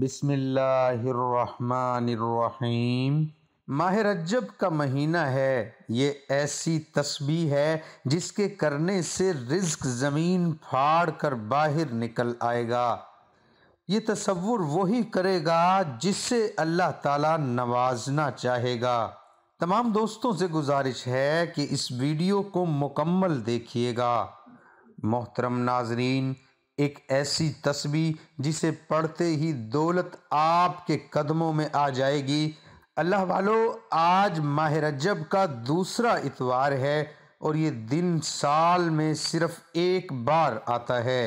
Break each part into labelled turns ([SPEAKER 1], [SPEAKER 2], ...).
[SPEAKER 1] बसमिल्लाम माह रज्जब का महीना है ये ऐसी तस्बी है जिसके करने से रिज्क ज़मीन फाड़ कर बाहर निकल आएगा ये तस्वुर वही करेगा जिससे अल्लाह ताला नवाजना चाहेगा तमाम दोस्तों से गुजारिश है कि इस वीडियो को मुकम्मल देखिएगा मोहतरम नाजरीन एक ऐसी तस्वीर जिसे पढ़ते ही दौलत आपके कदमों में आ जाएगी अल्लाह वालों आज माह रजब का दूसरा इतवार है और ये दिन साल में सिर्फ एक बार आता है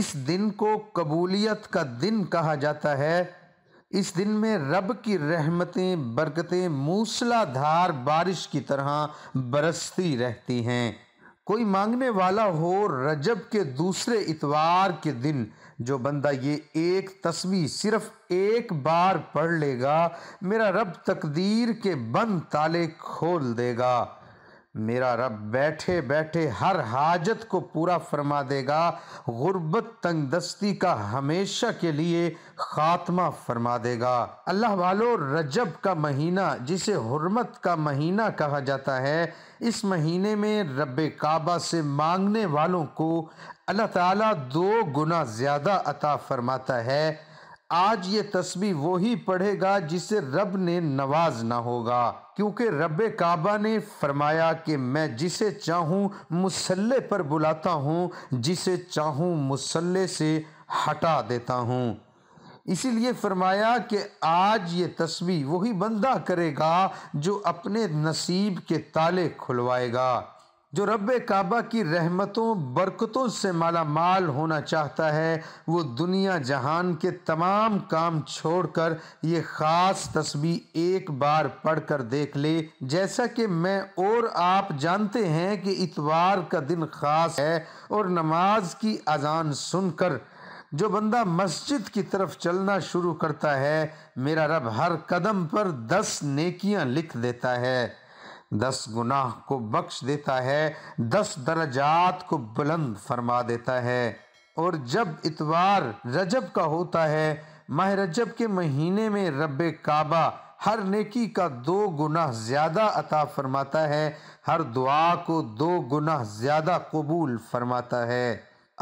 [SPEAKER 1] इस दिन को कबूलियत का दिन कहा जाता है इस दिन में रब की रहमतें बरकतें मूसलाधार बारिश की तरह बरसती रहती हैं कोई मांगने वाला हो रजब के दूसरे इतवार के दिन जो बंदा ये एक तस्वीर सिर्फ एक बार पढ़ लेगा मेरा रब तकदीर के बंद ताले खोल देगा मेरा रब बैठे बैठे हर हाजत को पूरा फरमा देगा गुर्बत तंग दस्ती का हमेशा के लिए ख़ात्मा फरमा देगा अल्लाह वालो रजब का महीना जिसे हरमत का महीना कहा जाता है इस महीने में रब काबा से मांगने वालों को अल्लाह ताला दो गुना ज़्यादा अता फरमाता है आज ये तस्वीर वही पढ़ेगा जिसे रब ने नवाज ना होगा क्योंकि रब काबा ने फरमाया कि मैं जिसे चाहूँ मुसल्ले पर बुलाता हूँ जिसे चाहूँ मुसल्ले से हटा देता हूँ इसीलिए फरमाया कि आज ये तस्वीर वही बंदा करेगा जो अपने नसीब के ताले खुलवाएगा जो रब काबा की रहमतों बरकतों से माला माल होना चाहता है वो दुनिया जहान के तमाम काम छोड़कर ये ख़ास तस्वीर एक बार पढ़कर देख ले जैसा कि मैं और आप जानते हैं कि इतवार का दिन ख़ास है और नमाज की अजान सुनकर जो बंदा मस्जिद की तरफ चलना शुरू करता है मेरा रब हर कदम पर दस नेकियां लिख देता है दस गुनाह को बख्श देता है दस दर्जात को बुलंद फरमा देता है और जब इतवार रजब का होता है माह रजब के महीने में रब काबा हर नेकी का दो गुना ज़्यादा अता फरमाता है हर दुआ को दो गुना ज़्यादा कबूल फरमाता है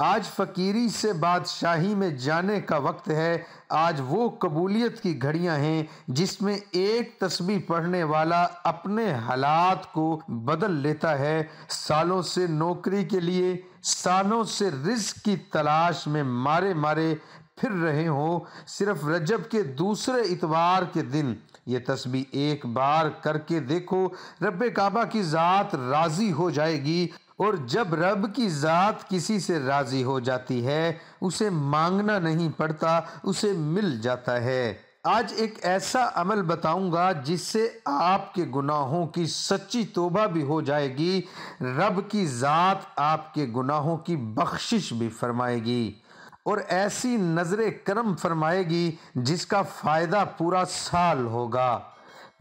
[SPEAKER 1] आज फ़कीरी से बादशाही में जाने का वक्त है आज वो कबूलियत की घड़ियां हैं जिसमें एक तस्बी पढ़ने वाला अपने हालात को बदल लेता है सालों से नौकरी के लिए सालों से रिस्क की तलाश में मारे मारे फिर रहे हों सिर्फ रजब के दूसरे इतवार के दिन ये तस्बी एक बार करके देखो रब्बे काबा की ज़ात राज़ी हो जाएगी और जब रब की ज़ात किसी से राज़ी हो जाती है उसे मांगना नहीं पड़ता उसे मिल जाता है आज एक ऐसा अमल बताऊंगा जिससे आपके गुनाहों की सच्ची तोबा भी हो जाएगी रब की ज़ात आपके गुनाहों की बख्शिश भी फरमाएगी और ऐसी नज़र करम फरमाएगी जिसका फ़ायदा पूरा साल होगा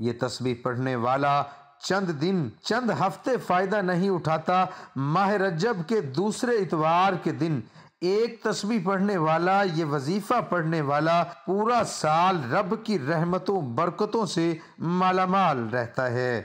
[SPEAKER 1] ये तस्वीर पढ़ने वाला चंद दिन चंद हफ्ते फ़ायदा नहीं उठाता माह रजब के दूसरे इतवार के दिन एक तस्वीर पढ़ने वाला ये वजीफ़ा पढ़ने वाला पूरा साल रब की रहमतों बरकतों से मालामाल रहता है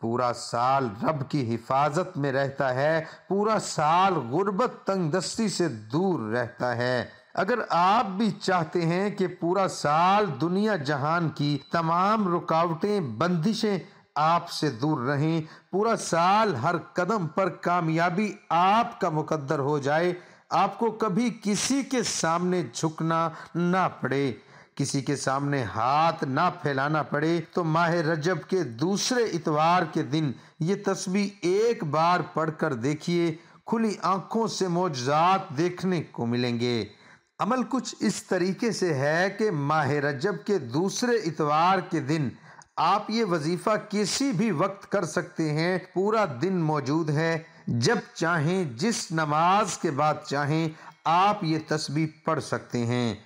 [SPEAKER 1] पूरा साल रब की हिफाजत में रहता है पूरा साल गुर्बत तंग दस्ती से दूर रहता है अगर आप भी चाहते हैं कि पूरा साल दुनिया जहान की तमाम रुकावटें बंदिशें आपसे दूर रहें पूरा साल हर कदम पर कामयाबी आपका मुकद्दर हो जाए आपको कभी किसी के सामने झुकना ना पड़े किसी के सामने हाथ ना फैलाना पड़े तो माह रजब के दूसरे इतवार के दिन ये तस्वीर एक बार पढ़कर देखिए खुली आंखों से मोजात देखने को मिलेंगे अमल कुछ इस तरीके से है कि माह रजब के दूसरे इतवार के दिन आप ये वजीफ़ा किसी भी वक्त कर सकते हैं पूरा दिन मौजूद है जब चाहें जिस नमाज के बाद चाहें आप ये तस्बीह पढ़ सकते हैं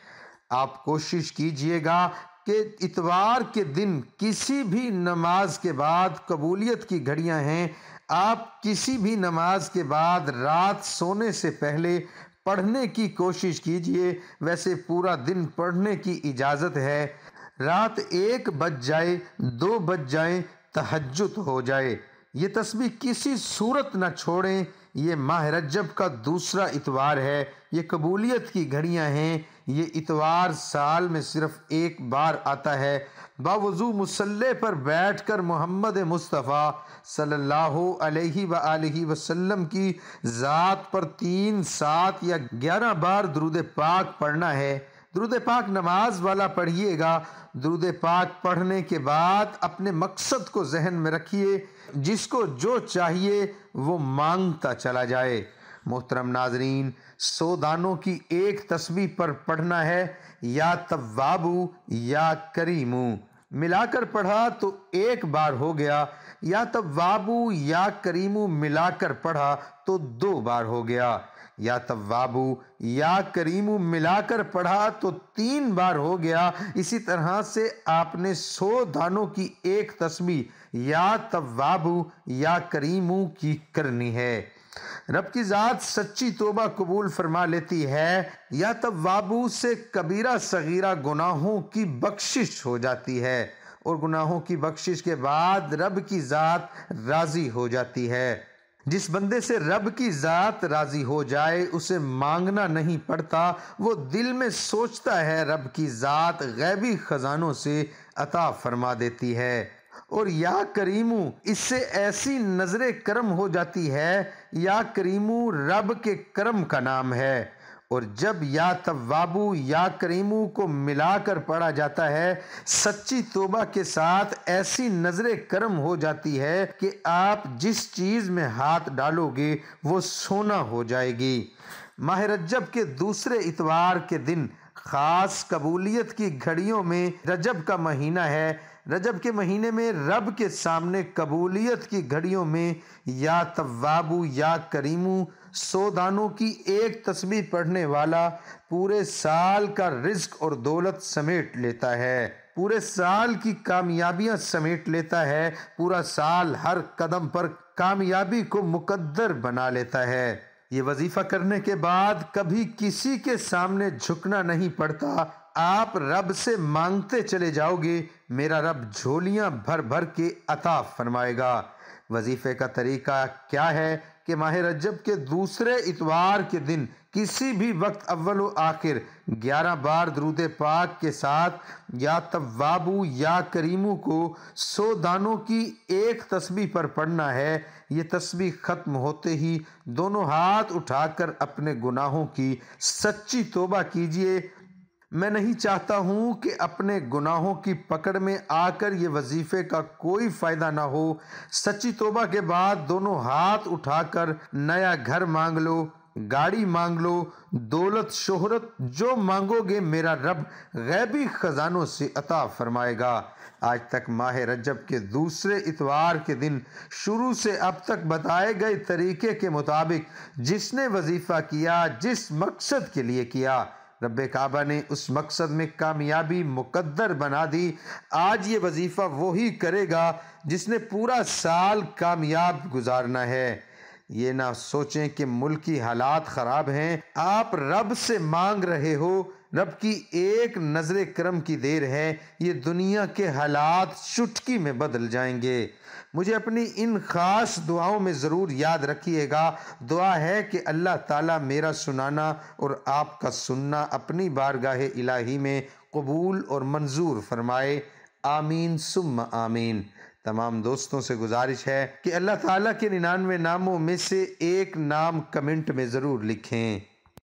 [SPEAKER 1] आप कोशिश कीजिएगा कि इतवार के दिन किसी भी नमाज के बाद कबूलियत की घड़ियां हैं आप किसी भी नमाज के बाद रात सोने से पहले पढ़ने की कोशिश कीजिए वैसे पूरा दिन पढ़ने की इजाज़त है रात एक बज जाए दो बज जाए तहज हो जाए ये तस्वीर किसी सूरत न छोड़ें ये माह रजब का दूसरा इतवार है ये कबूलियत की घड़ियाँ हैं ये इतवार साल में सिर्फ एक बार आता है बावजू मुसल्ले पर बैठ कर मोहम्मद मुस्तफ़ा सल्लल्लाहु अलैहि व आलि वसल्लम की ज़ात पर तीन सात या ग्यारह बार दरूद पाक पढ़ना है दुरुद पाक नमाज वाला पढ़िएगा दुरुद पाक पढ़ने के बाद अपने मकसद को जहन में रखिए जिसको जो चाहिए वो मांगता चला जाए मोहतरम नाजरीन सो दानों की एक तस्वीर पर पढ़ना है या तब्बाबू या करीमू मिलाकर पढ़ा तो एक बार हो गया या तब्बाबू या करीमू मिलाकर पढ़ा तो दो बार हो गया या तवाबू या करीमू मिलाकर पढ़ा तो तीन बार हो गया इसी तरह से आपने सौ दानों की एक तस्वीर या तवाबू या करीमू की करनी है रब की ज़ात सच्ची तोबा कबूल फरमा लेती है या तवाबू से कबीरा सगीरा गुनाहों की बख्शिश हो जाती है और गुनाहों की बख्शिश के बाद रब की ज़ात राज़ी हो जाती है जिस बंदे से रब की ज़ात राज़ी हो जाए उसे मांगना नहीं पड़ता वो दिल में सोचता है रब की ज़ात गैबी ख़जानों से अता फरमा देती है और या करीमू इससे ऐसी नज़र करम हो जाती है या करीमू रब के करम का नाम है और जब या तवाबू या करीमू को मिलाकर पढ़ा जाता है सच्ची तोबा के साथ ऐसी नजर करम हो जाती है कि आप जिस चीज़ में हाथ डालोगे वो सोना हो जाएगी माह रजब के दूसरे इतवार के दिन ख़ास कबूलियत की घड़ियों में रजब का महीना है रजब के महीने में रब के सामने कबूलियत की घड़ियों में या तवाबू या करीमू सौ दानों की एक तस्वीर पढ़ने वाला पूरे साल का रिस्क और दौलत समेट लेता है पूरे साल की कामयाबियां समेट लेता है पूरा साल हर कदम पर कामयाबी को मुकद्दर बना लेता है ये वजीफा करने के बाद कभी किसी के सामने झुकना नहीं पड़ता आप रब से मांगते चले जाओगे मेरा रब झोलियां भर भर के अता फरमाएगा वजीफे का तरीका क्या है कि माह रजब के दूसरे इतवार के दिन किसी भी वक्त अव्वल आखिर ग्यारह बार दरूद पाक के साथ या तवाबू या करीमू को सो दानों की एक तस्बी पर पढ़ना है ये तस्बी ख़त्म होते ही दोनों हाथ उठाकर अपने गुनाहों की सच्ची तोबा कीजिए मैं नहीं चाहता हूँ कि अपने गुनाहों की पकड़ में आकर ये वजीफ़े का कोई फ़ायदा ना हो सच्ची तोबा के बाद दोनों हाथ उठाकर नया घर मांग लो गाड़ी मांग लो दौलत शोहरत जो मांगोगे मेरा रब गैबी ख़जानों से अता फरमाएगा आज तक माह रजब के दूसरे इतवार के दिन शुरू से अब तक बताए गए तरीके के मुताबिक जिसने वजीफ़ा किया जिस मकसद के लिए किया रब काबा ने उस मकसद में कामयाबी मुकद्दर बना दी आज ये वजीफ़ा वही करेगा जिसने पूरा साल कामयाब गुजारना है ये ना सोचें कि मुल्क की हालात ख़राब हैं आप रब से मांग रहे हो रब की एक नज़र क्रम की देर है ये दुनिया के हालात चुटकी में बदल जाएंगे मुझे अपनी इन ख़ास दुआओं में ज़रूर याद रखिएगा दुआ है कि अल्लाह ताला मेरा सुनाना और आपका सुनना अपनी बारगाह इलाही में कबूल और मंजूर फरमाए आमीन सुम आमीन तमाम दोस्तों से गुजारिश है कि अल्लाह ताला के निन्यानवे नामों में से एक नाम कमेंट में ज़रूर लिखें